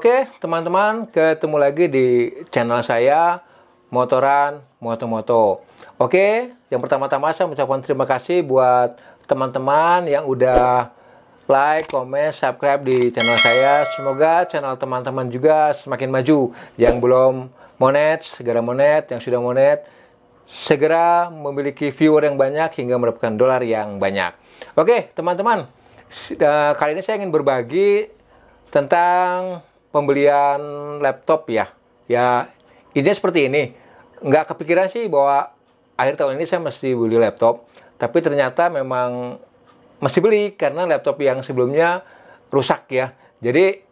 Oke, teman-teman, ketemu lagi di channel saya Motoran Moto-moto. Oke, yang pertama-tama saya mengucapkan terima kasih buat teman-teman yang udah like, comment, subscribe di channel saya. Semoga channel teman-teman juga semakin maju. Yang belum monet, segera monet. Yang sudah monet, segera memiliki viewer yang banyak hingga mendapatkan dolar yang banyak. Oke, teman-teman. Eh, kali ini saya ingin berbagi tentang pembelian laptop ya. Ya, ini seperti ini. Nggak kepikiran sih bahwa akhir tahun ini saya mesti beli laptop. Tapi ternyata memang mesti beli karena laptop yang sebelumnya rusak ya. Jadi,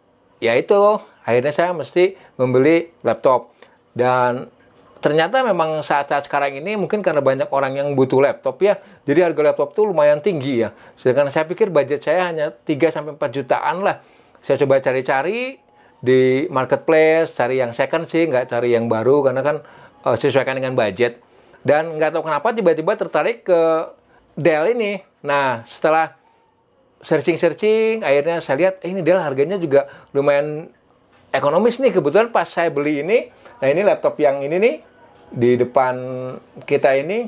ya itu. Akhirnya saya mesti membeli laptop. Dan ternyata memang saat-saat sekarang ini mungkin karena banyak orang yang butuh laptop ya. Jadi harga laptop itu lumayan tinggi ya. Sedangkan saya pikir budget saya hanya 3 4 jutaan lah. Saya coba cari-cari di marketplace, cari yang second sih, nggak cari yang baru karena kan uh, sesuaikan dengan budget. Dan nggak tahu kenapa tiba-tiba tertarik ke Dell ini. Nah, setelah searching-searching, akhirnya saya lihat eh, ini Dell harganya juga lumayan ekonomis nih. Kebetulan pas saya beli ini, nah ini laptop yang ini nih di depan kita ini,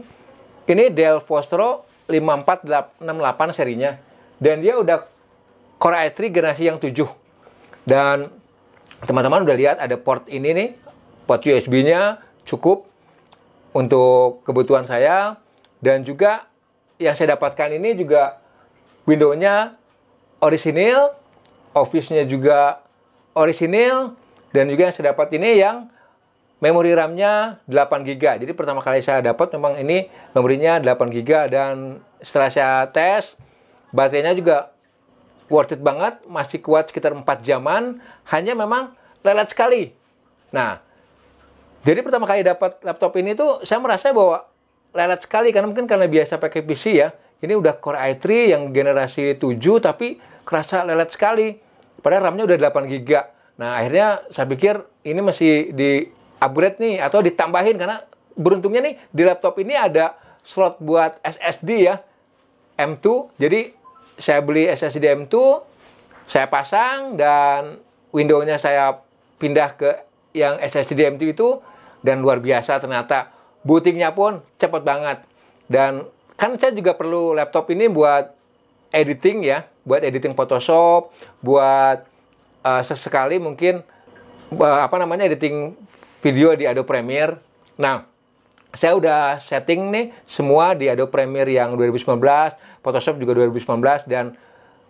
ini Dell Vostro 5468 serinya. Dan dia udah Core i3 generasi yang 7. Dan teman-teman udah lihat ada port ini nih, port USB-nya cukup untuk kebutuhan saya dan juga yang saya dapatkan ini juga window-nya orisinil, office-nya juga orisinil dan juga yang saya dapat ini yang memori RAM-nya 8 GB. Jadi pertama kali saya dapat memang ini memorinya 8 GB dan setelah saya tes baterainya juga worth it banget, masih kuat sekitar 4 jaman, hanya memang lelet sekali. Nah, jadi pertama kali dapat laptop ini tuh saya merasa bahwa lelet sekali karena mungkin karena biasa pakai PC ya. Ini udah Core i3 yang generasi 7 tapi kerasa lelet sekali. Padahal RAM-nya udah 8 GB. Nah, akhirnya saya pikir ini masih di upgrade nih atau ditambahin karena beruntungnya nih di laptop ini ada slot buat SSD ya M2. Jadi saya beli SSD M2, saya pasang dan window-nya saya pindah ke yang SSD M2 itu dan luar biasa ternyata bootingnya pun cepat banget dan kan saya juga perlu laptop ini buat editing ya buat editing Photoshop buat uh, sesekali mungkin uh, apa namanya editing video di Adobe Premiere nah saya udah setting nih semua di Adobe Premiere yang 2019, Photoshop juga 2019 dan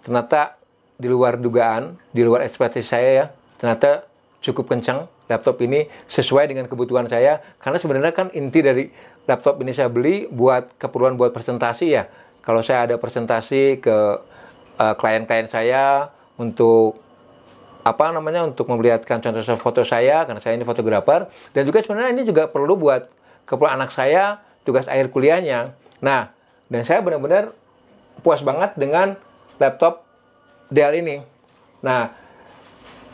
ternyata di luar dugaan, di luar ekspektasi saya ya, ternyata cukup kencang laptop ini sesuai dengan kebutuhan saya karena sebenarnya kan inti dari laptop ini saya beli buat keperluan buat presentasi ya. Kalau saya ada presentasi ke eh, klien-klien uh, saya untuk apa namanya untuk memperlihatkan contoh foto saya karena saya ini fotografer dan juga sebenarnya ini juga perlu buat keperluan anak saya, tugas akhir kuliahnya. Nah, dan saya benar-benar puas banget dengan laptop Dell ini. Nah,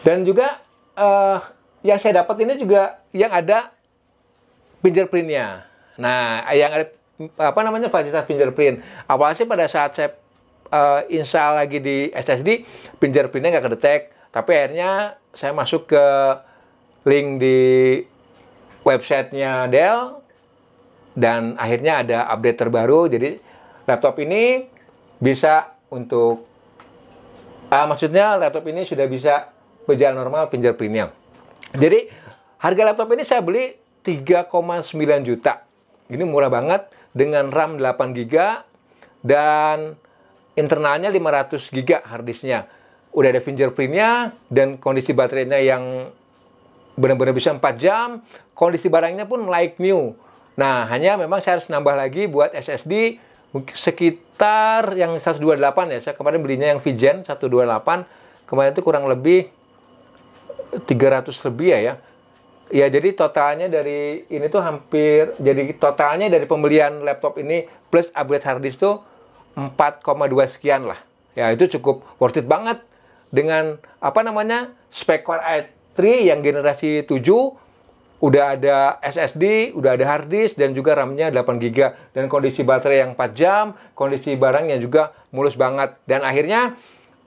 dan juga uh, yang saya dapat ini juga yang ada fingerprintnya. Nah, yang ada apa namanya fasilitas fingerprint. sih pada saat saya uh, install lagi di SSD, fingerprintnya nggak kedetek. Tapi akhirnya saya masuk ke link di websitenya Dell dan akhirnya ada update terbaru jadi laptop ini bisa untuk uh, maksudnya laptop ini sudah bisa berjalan normal pinjar premium jadi harga laptop ini saya beli 3,9 juta ini murah banget dengan RAM 8 GB dan internalnya 500 GB harddisknya udah ada fingerprintnya dan kondisi baterainya yang benar-benar bisa 4 jam, kondisi barangnya pun like new. Nah, hanya memang saya harus nambah lagi buat SSD sekitar yang 128 ya. Saya kemarin belinya yang Vigen 128. Kemarin itu kurang lebih 300 lebih ya ya. Ya, jadi totalnya dari ini tuh hampir jadi totalnya dari pembelian laptop ini plus upgrade hard tuh 4,2 sekian lah. Ya, itu cukup worth it banget dengan apa namanya? spek Core istri yang generasi 7 udah ada SSD, udah ada hard disk dan juga RAM-nya 8 GB dan kondisi baterai yang 4 jam, kondisi barangnya juga mulus banget dan akhirnya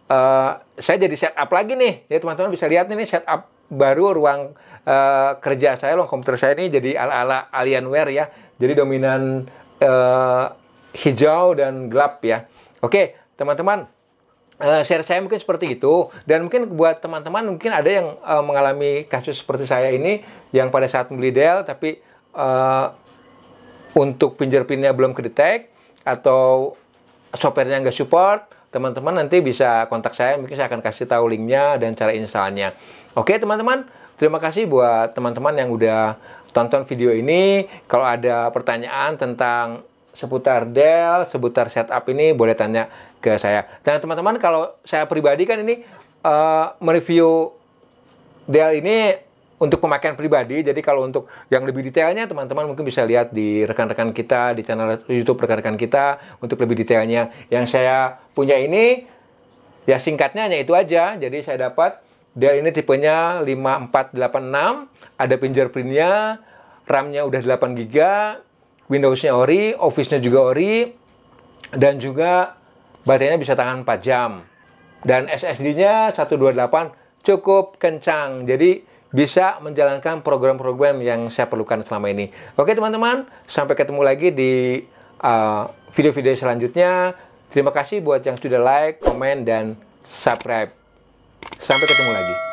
uh, saya jadi setup lagi nih. Ya teman-teman bisa lihat nih setup baru ruang uh, kerja saya, ruang komputer saya ini jadi ala-ala Alienware ya. Jadi dominan uh, hijau dan gelap ya. Oke, teman-teman Eh, share saya mungkin seperti itu dan mungkin buat teman-teman mungkin ada yang uh, mengalami kasus seperti saya ini yang pada saat membeli Dell tapi uh, untuk pinnya belum kedetek atau softwarenya nggak support teman-teman nanti bisa kontak saya mungkin saya akan kasih tahu linknya dan cara installnya oke teman-teman terima kasih buat teman-teman yang udah tonton video ini kalau ada pertanyaan tentang seputar Dell seputar setup ini boleh tanya ke saya. Dan teman-teman kalau saya pribadi kan ini uh, mereview Dell ini untuk pemakaian pribadi. Jadi kalau untuk yang lebih detailnya teman-teman mungkin bisa lihat di rekan-rekan kita di channel YouTube rekan-rekan kita untuk lebih detailnya. Yang saya punya ini ya singkatnya hanya itu aja. Jadi saya dapat Dell ini tipenya 5486, ada fingerprintnya, RAM-nya udah 8 GB, Windows-nya ori, Office-nya juga ori, dan juga Baterainya bisa tahan 4 jam. Dan SSD-nya 128 cukup kencang. Jadi bisa menjalankan program-program yang saya perlukan selama ini. Oke teman-teman, sampai ketemu lagi di uh, video-video uh, selanjutnya. Terima kasih buat yang sudah like, komen, dan subscribe. Sampai ketemu lagi.